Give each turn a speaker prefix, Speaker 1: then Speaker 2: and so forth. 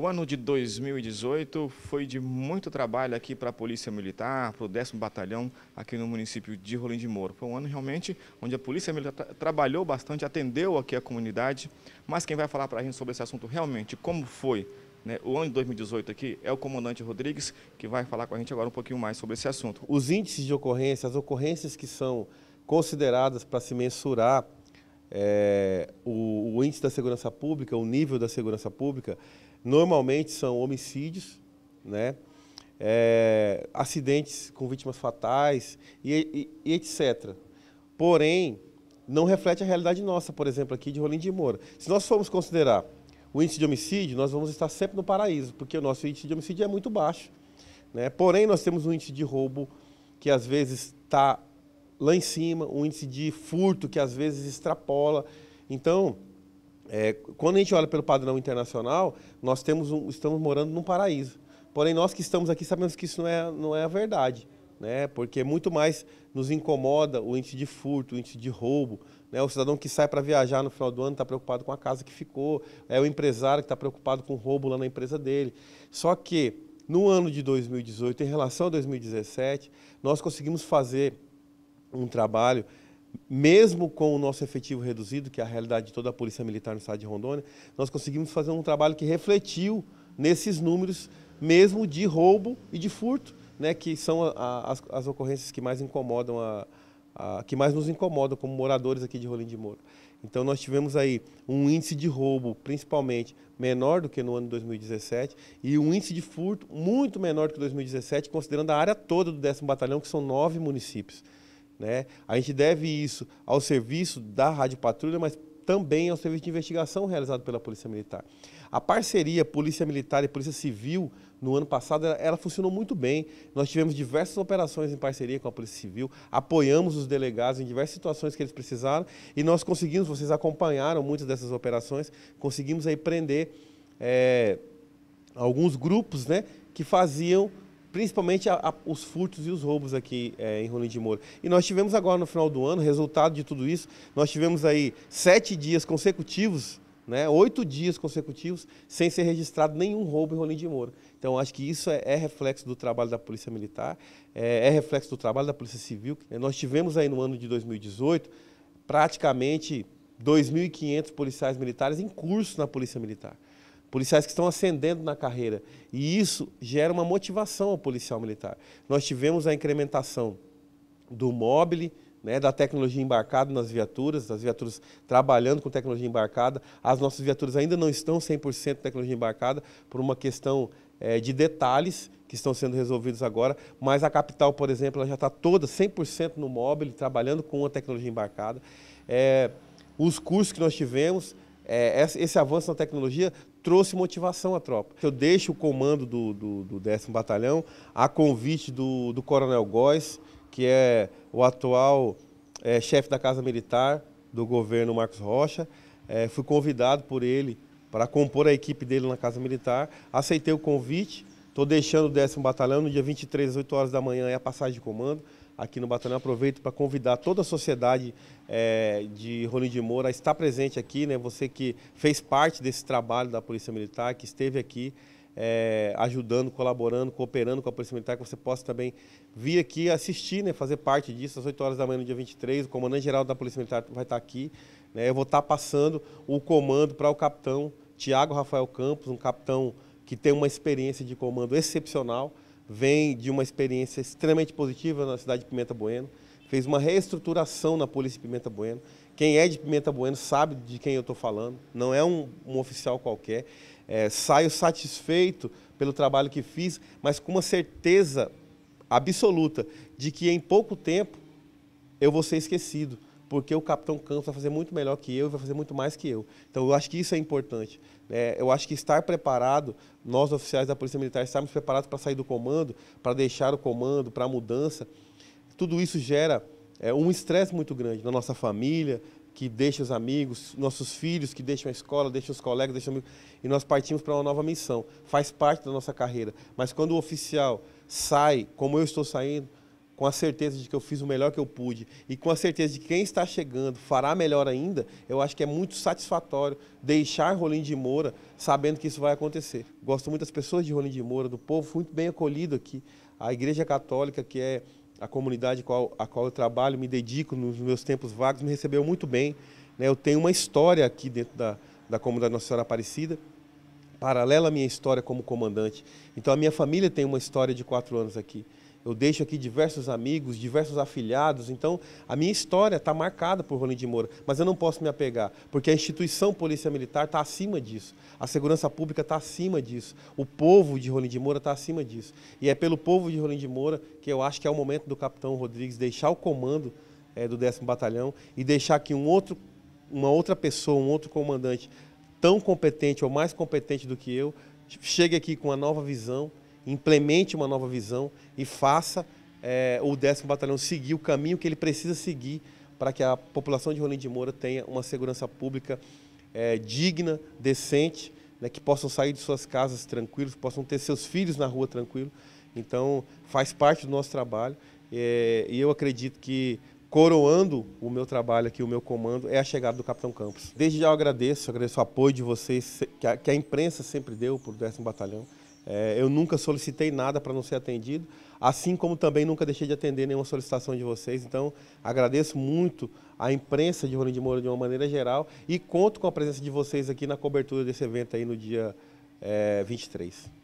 Speaker 1: O ano de 2018 foi de muito trabalho aqui para a Polícia Militar, para o 10 Batalhão aqui no município de Rolim de Moro. Foi um ano realmente onde a Polícia Militar trabalhou bastante, atendeu aqui a comunidade, mas quem vai falar para a gente sobre esse assunto realmente, como foi né, o ano de 2018 aqui, é o comandante Rodrigues que vai falar com a gente agora um pouquinho mais sobre esse assunto. Os índices de ocorrência, as ocorrências que são consideradas para se mensurar é, o, o índice da segurança pública, o nível da segurança pública, Normalmente são homicídios, né? É, acidentes com vítimas fatais e, e, e, etc. Porém, não reflete a realidade nossa, por exemplo, aqui de Rolim de Moura. Se nós formos considerar o índice de homicídio, nós vamos estar sempre no paraíso, porque o nosso índice de homicídio é muito baixo. Né? Porém, nós temos um índice de roubo que às vezes está lá em cima, um índice de furto que às vezes extrapola. Então, é, quando a gente olha pelo padrão internacional, nós temos um, estamos morando num paraíso. Porém, nós que estamos aqui sabemos que isso não é, não é a verdade, né? porque muito mais nos incomoda o índice de furto, o índice de roubo. Né? O cidadão que sai para viajar no final do ano está preocupado com a casa que ficou, é o empresário que está preocupado com o roubo lá na empresa dele. Só que no ano de 2018, em relação a 2017, nós conseguimos fazer um trabalho mesmo com o nosso efetivo reduzido, que é a realidade de toda a Polícia Militar no estado de Rondônia, nós conseguimos fazer um trabalho que refletiu nesses números, mesmo de roubo e de furto, né, que são a, a, as, as, ocorrências que mais incomodam, a, que mais nos incomodam como moradores aqui de Rolim de Moura. Então nós tivemos aí um índice de roubo, principalmente, menor do que no ano 2017 e um índice de furto muito menor do que 2017, considerando a área toda do 10 Batalhão, que são nove municípios. Né? A gente deve isso ao serviço da Rádio Patrulha, mas também ao serviço de investigação realizado pela Polícia Militar. A parceria Polícia Militar e Polícia Civil no ano passado, ela, ela, funcionou muito bem. Nós tivemos diversas operações em parceria com a Polícia Civil, apoiamos os delegados em diversas situações que eles precisaram e nós conseguimos, vocês acompanharam muitas dessas operações, conseguimos aí prender é, alguns grupos né, que faziam principalmente a, a, os furtos e os roubos aqui é, em Rolim de Moura. E nós tivemos agora no final do ano, resultado de tudo isso, nós tivemos aí sete dias consecutivos, né, oito dias consecutivos, sem ser registrado nenhum roubo em Rolim de Moura. Então, acho que isso é, é reflexo do trabalho da Polícia Militar, é, é reflexo do trabalho da Polícia Civil. Né. Nós tivemos aí no ano de 2018 praticamente 2.500 policiais militares em curso na Polícia Militar policiais que estão ascendendo na carreira. E isso gera uma motivação ao policial militar. Nós tivemos a incrementação do mobile, né, da tecnologia embarcada nas viaturas, as viaturas trabalhando com tecnologia embarcada. As nossas viaturas ainda não estão 100% tecnologia embarcada por uma questão é, de detalhes que estão sendo resolvidos agora, mas a capital, por exemplo, ela já está toda 100% no mobile, trabalhando com a tecnologia embarcada. É, os cursos que nós tivemos, é, esse avanço na tecnologia trouxe motivação à tropa. Eu deixo o comando do, do, do 10 Batalhão a convite do, do Coronel Góes, que é o atual é, chefe da Casa Militar do governo Marcos Rocha. É, fui convidado por ele para compor a equipe dele na Casa Militar. Aceitei o convite, estou deixando o 10 Batalhão no dia 23, às 8 horas da manhã, é a passagem de comando aqui no Batalhão. Aproveito para convidar toda a sociedade é, de Rolim de Moura a estar presente aqui, né? Você que fez parte desse trabalho da Polícia Militar, que esteve aqui é, ajudando, colaborando, cooperando com a Polícia Militar, que você possa também vir aqui assistir, né? Fazer parte disso às 8 horas da manhã no dia 23. O comandante-geral da Polícia Militar vai estar aqui. Né? Eu vou estar passando o comando para o capitão Tiago Rafael Campos, um capitão que tem uma experiência de comando excepcional vem de uma experiência extremamente positiva na cidade de Pimenta Bueno, fez uma reestruturação na Polícia de Pimenta Bueno. Quem é de Pimenta Bueno sabe de quem eu estou falando, não é um, um oficial qualquer. É, saio satisfeito pelo trabalho que fiz, mas com uma certeza absoluta de que em pouco tempo eu vou ser esquecido porque o capitão Campos vai fazer muito melhor que eu e vai fazer muito mais que eu. Então, eu acho que isso é importante. É, eu acho que estar preparado, nós oficiais da Polícia Militar, estarmos preparados para sair do comando, para deixar o comando, para a mudança, tudo isso gera é, um estresse muito grande na nossa família, que deixa os amigos, nossos filhos que deixam a escola, deixam os colegas, deixam amigos, e nós partimos para uma nova missão. Faz parte da nossa carreira. Mas quando o oficial sai, como eu estou saindo, com a certeza de que eu fiz o melhor que eu pude e com a certeza de que quem está chegando fará melhor ainda, eu acho que é muito satisfatório deixar Rolim de Moura sabendo que isso vai acontecer. Gosto muito das pessoas de Rolim de Moura, do povo, fui muito bem acolhido aqui. A Igreja Católica, que é a comunidade qual, a qual eu trabalho, me dedico nos meus tempos vagos, me recebeu muito bem. Né? Eu tenho uma história aqui dentro da, da comunidade Nossa Senhora Aparecida, paralela à minha história como comandante. Então a minha família tem uma história de quatro anos aqui eu deixo aqui diversos amigos, diversos afiliados. Então, a minha história está marcada por Rolim de Moura, mas eu não posso me apegar, porque a instituição Polícia Militar está acima disso, a segurança pública está acima disso, o povo de Rolim de Moura está acima disso. E é pelo povo de Rolim de Moura que eu acho que é o momento do capitão Rodrigues deixar o comando é, do 10 Batalhão e deixar que um outro, uma outra pessoa, um outro comandante tão competente ou mais competente do que eu, chegue aqui com uma nova visão implemente uma nova visão e faça é, o 10 Batalhão seguir o caminho que ele precisa seguir para que a população de Rolim de Moura tenha uma segurança pública é, digna, decente, né, que possam sair de suas casas tranquilos, possam ter seus filhos na rua tranquilo. Então, faz parte do nosso trabalho é, e eu acredito que coroando o meu trabalho aqui, o meu comando, é a chegada do Capitão Campos. Desde já eu agradeço, agradeço o apoio de vocês, que a, que a imprensa sempre deu para o 10 Batalhão. É, eu nunca solicitei nada para não ser atendido, assim como também nunca deixei de atender nenhuma solicitação de vocês. Então, agradeço muito à imprensa de Rolim de Moura de uma maneira geral e conto com a presença de vocês aqui na cobertura desse evento aí no dia é, 23.